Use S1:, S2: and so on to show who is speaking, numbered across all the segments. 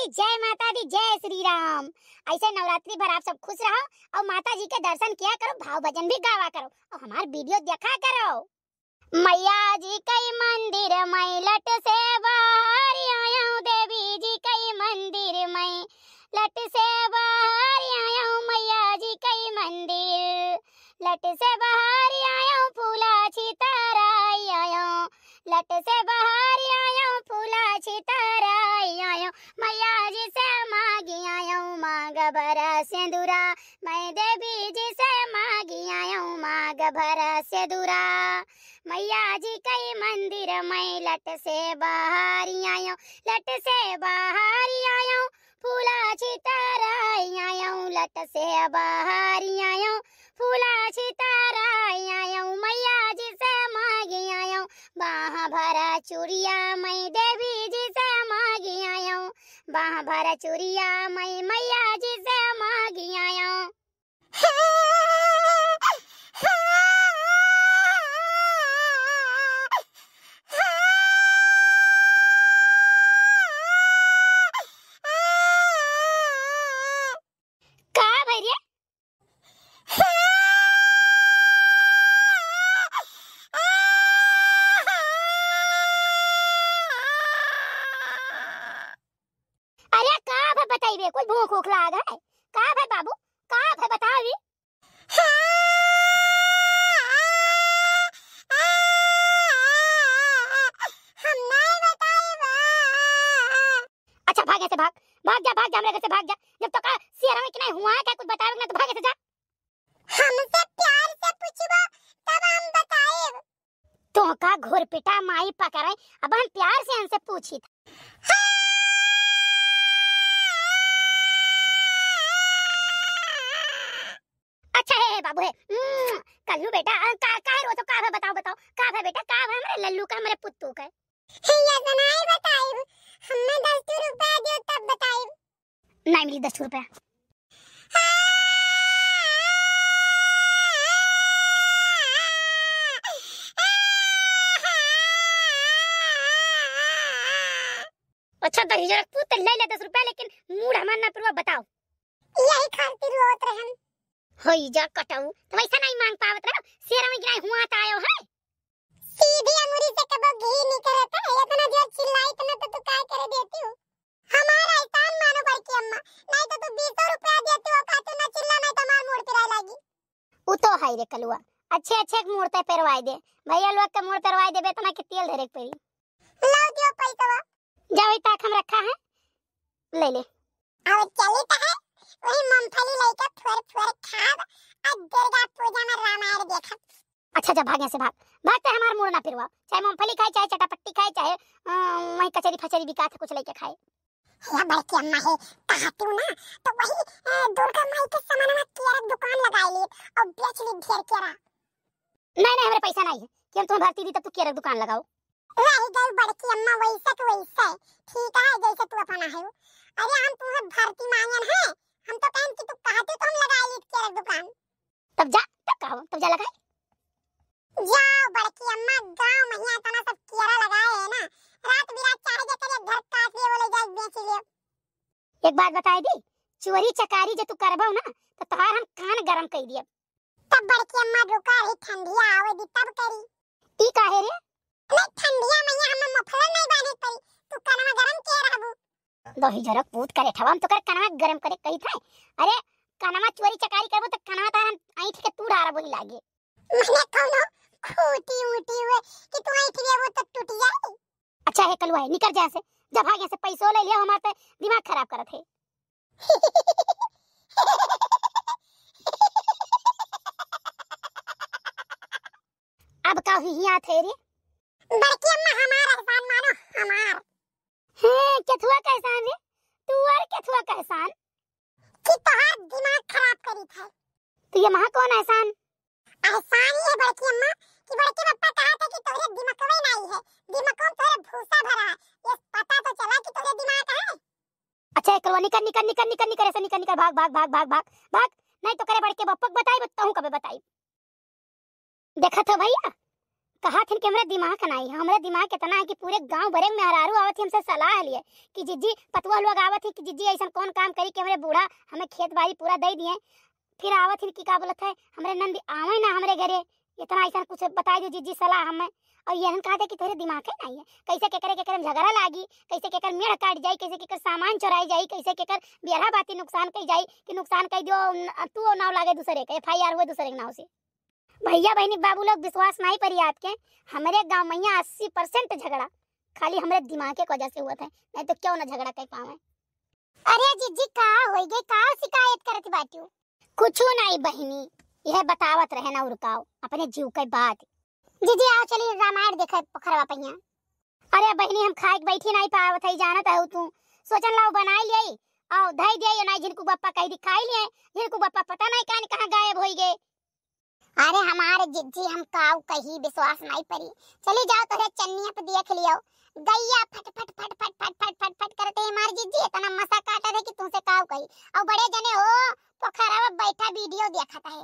S1: दी जय माता दी जय श्री राम ऐसे नवरात्रि भर आप सब खुश रहो और माता जी के दर्शन किया करो भाव भजन भी गावा करो और हमारे वीडियो देखा करो मैया जी कई मंदिर मई लट से बाहर आया देवी जी कई मंदिर मई लट से बाहर आया मैया जी कई मंदिर लट से बाहर आया फूला छिता आया लट से बाहर आया फूला छिता से दूरा मैया जी कई मंदिर मई लट से बाहरी आयो लट से बाहरी आयो फूला छिताराई आयो लट से बाहरी आयो फूला छिताराई आयो मैया जी से मांगी आयो बाह भरा चूड़िया मई देवी जी से मांगी आयो बाह भरा चूड़िया मई मैया जी से मांगी आयो हाँ, भूख ऊख लाग है कहाँ भाई बाबू कहाँ भाई बताओ अच्छा भाग ऐसे भाग भाग जा भाग जा मेरे घर से भाग जा जब तक कितना हुआ है क्या कुछ तो भाग ऐसे जा हमसे प्यार से तब
S2: हम
S1: तो का घोर पिटा माई अब हम प्यार से हमसे पूछी था लल्लू बेटा का का रो तो का है बताओ बताओ का है बेटा का है हमरे लल्लू का हमरे पुत्तू का हे ये
S2: बताई हमने 10 रुपए दियो तब बताई
S1: नहीं मिली 10 रुपए अच्छा दही जरा पूत ले ले 10 रुपए लेकिन मूड हमारा ना पूरा बताओ यही खातिर रोत रहन होई जा कटाऊ तो वैसा नहीं मांग पावत रहो शेर में गिराई हुआ त आयो है
S2: सीधी अंगूरी से कबो घी निकलत त इतना जोर चिल्लाई इतना तो तू काय करे देती हूं हमारा इतान मानो पर की अम्मा नहीं तो तू 200 रुपया देती हो का तू ना चिल्ला नहीं तो मार मोड़ के फिरा लागी
S1: उ तो है रे कलुआ अच्छे अच्छे के मोड़ते परवाई दे भैया लोग के मोड़ परवाई देबे तो ना के तेल धरे पड़ी लाओ दियो पैसा जावे ताक हम रखा है ले ले अब चली त है वही मूंगफली लेके थोर थोर खाब आ दुर्गा पूजा में रामायण देखब अच्छा जा भाग से भाग भागते हमार मुड़ ना फिरवा चाहे मूंगफली खाए चाहे चटापट्टी खाए चाहे वही कचरी फचरी बिका था कुछ लेके खाए या बड़की अम्मा है कहतू ना तो वही दुर्गा माई के समानमा केरा दुकान लगाई ली और बेच ली ढेर केरा नहीं नहीं हमारे पैसा नहीं है कि हम तुम्हें भर्ती दी तब तू केरा दुकान लगाओ
S2: रह गई बड़की अम्मा वैसा तो वैसा है ठीक है जैसे तू अपना है अरे हम तुम्हें भर्ती मांगन है हम तो कहें कि तू तो कहते तो हम लगाई लीड के दुकान तब जा तब कहो तब जा लगाए जाओ बड़की अम्मा गांव महिया तना सब केरा लगाए है ना रात बिरात चाहे
S1: जे तेरे घर काट लिए बोले जाई बेच लियो एक बात बताई दी चोरी चकारी जे तू करबो ना तो तोहार हम कान गरम कर दिए तब बड़की अम्मा रुका रही ठंडिया आवे दी तब करी ई काहे रे नहीं ठंडिया मैया हम मफलर नहीं बांधे पड़ी
S2: तू कानमा गरम के रहबू
S1: दही जरक पूत करे ठवाम तो कर कनवा गरम करे कही था अरे कनवा चोरी चकारी करबो तो कनवा तारन आई थी के तू डारा बोली लागे मैंने कोनो खोटी उटी हुए कि तू आई थी वो तो टूट जाए अच्छा है कलवा है निकल जा से जब आगे से पैसो ले लिया हमार पे दिमाग खराब करत है अब का हुई हिया थे रे बड़की अम्मा हमार एहसान मानो हमार हे हाँ, केथुआ का एहसान है तू और केथुआ का एहसान कि तोहार दिमाग खराब करी था तो ये महा कौन एहसान एहसान ये बड़की अम्मा
S2: कि बड़के पप्पा कहा था कि तोरे दिमागवे नहीं है दिमागों तोरे भूसा भरा है ये पता तो चला कि तोरे दिमाग है
S1: अच्छा एक निकल निकल निकल निकल निकल ऐसे निकल निकल भाग भाग भाग भाग भाग भाग दिमाग का नहीं हमारे दिमाग कितना है कि पूरे गांव भरे में हरारू आवत थी हमसे सलाह लिए कि जीजी पतुआ लोग आवत थी कि जीजी ऐसा कौन काम करी कि हमारे बूढ़ा हमें खेत बाड़ी पूरा दे दिए फिर आवत थी कि का बोलत है हमारे नंद आवे ना हमारे घरे इतना ऐसा कुछ बता दो जीजी सलाह हमें और यहन कहते कि तेरे दिमाग ही नहीं है कैसे केकर केकर में झगड़ा लागी कैसे केकर मेड़ काट जाई कैसे केकर सामान चुराई जाई कैसे केकर बेरा बाती नुकसान कई जाई कि नुकसान कई दियो तू और नाव लागे दूसरे का एफ आई आर हुए दूसरे के नाव से भैया बहनी बाबू लोग विश्वास नहीं पड़ी आपके हमारे गाँव में अस्सी परसेंट झगड़ा खाली हमारे दिमाग के वजह से हुआ था नहीं तो क्यों ना झगड़ा कर पावे अरे जी जी कहा हो गए
S2: कहा शिकायत
S1: करत बाटू कुछ नहीं बहनी यह बतावत रहे ना उड़काओ अपने जीव के बात जी आओ चलिए रामायण देखे पोखरवा पैया अरे बहनी हम खाए बैठी नहीं पावत है जानत है तू सोचन लाओ बनाई लियई आओ धई दे यो नहीं जिनको बप्पा कह दिखाई
S2: लिए जिनको बप्पा पता नहीं कान कहां गायब होई गए अरे हमारे जिज्जी हम काउ तो कहीं विश्वास नहीं परी चले जाओ तोरे चन्निया पे देख लियो गैया फट फट फट फट फट फट फट फट करते मार जिज्जी इतना मसा काट है कि तुमसे काउ कही और बड़े जने हो पोखरा बैठा वीडियो देखता है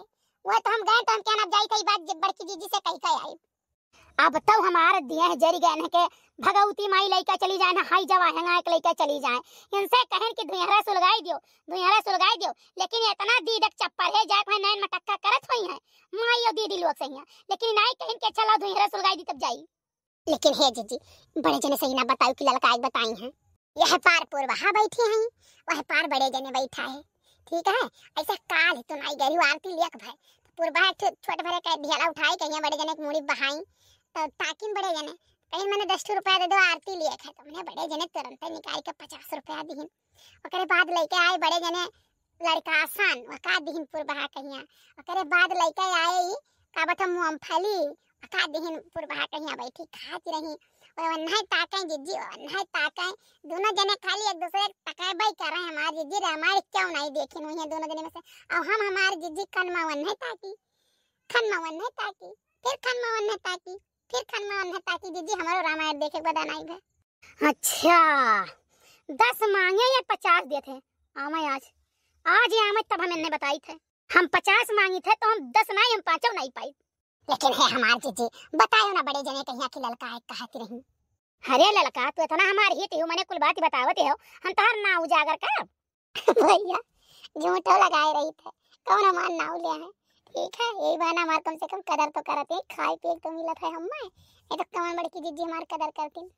S2: वो तो हम गए तो हम क्या ना जाई थी तो बात बड़की जीजी से
S1: कही कही आई आप बताओ हमार दिए हैं जरी गए के भगवती माई लैका चली जाए ना हाई जवा हेंगा एक लैका चली जाए इनसे कहें कि दुहरा सुलगाई दियो दुहरा सुलगाई दियो लेकिन इतना दीदक चप्पल है जाए भाई नैन मटक्का करत होई है माई और दीदी लोग सही है लेकिन नाई कहें कि चला अच्छा दुहरा सुलगाई दी तब जाई
S2: लेकिन हे जीजी बड़े जने सही ना बताओ कि ललका एक बताई हैं यह पार पूर्वा हाँ बैठी हैं वह पार बड़े जने बैठा है ठीक है ऐसा काल तो नाई गरी आरती लेख भाई पूर्वा छोट भरे के ढेला उठाई कहीं बड़े जने एक मूड़ी बहाई तो ताकि बड़े जने कहीं मैंने दस रुपया दे दो आरती लिए खे तो मैंने बड़े जने तुरंत निकाल के पचास रुपया दीन और बाद लेके आए बड़े जने लड़का आसान का दीन पुरबहा कहिया और बाद लेके आए का हम मूंगफली का दीन पुरबहा कहिया बैठी खात रही और अन्हाय ताके जिज्जी अन्हाय ताके दोनों जने खाली एक दूसरे तकाय बाई कर रहे हैं हमारे जिज्जी रे हमारे क्यों नहीं देखी हुई है दोनों जने में से और हम हमारे जिज्जी कन मावन है ताकी खन मावन है ताकी फिर खन मावन है ताकी फिर खाना है ताकि दीदी हमारो रामायण देखे बदान आई
S1: है अच्छा दस मांगे या पचास दिए थे आमा आज आज ही आमा तब हमने बताई थे हम पचास मांगी थे तो हम दस नहीं हम पांचों नहीं पाई लेकिन है हमार जीजी बतायो ना बड़े जने कहिया की ललका है कहा की रही अरे ललका तू इतना ना हमार हित तो हो मैंने कुल बात ही बतावत हो हम तो हर ना उजागर का भैया झूठो
S2: लगाए रही थे कौन हमार नाव ले है ठीक है यही ना हमारे कम से कम कदर तो करते हैं खाए पे तो मिलत है हम नहीं तो कमर बड़की दीदी हमारे कदर करती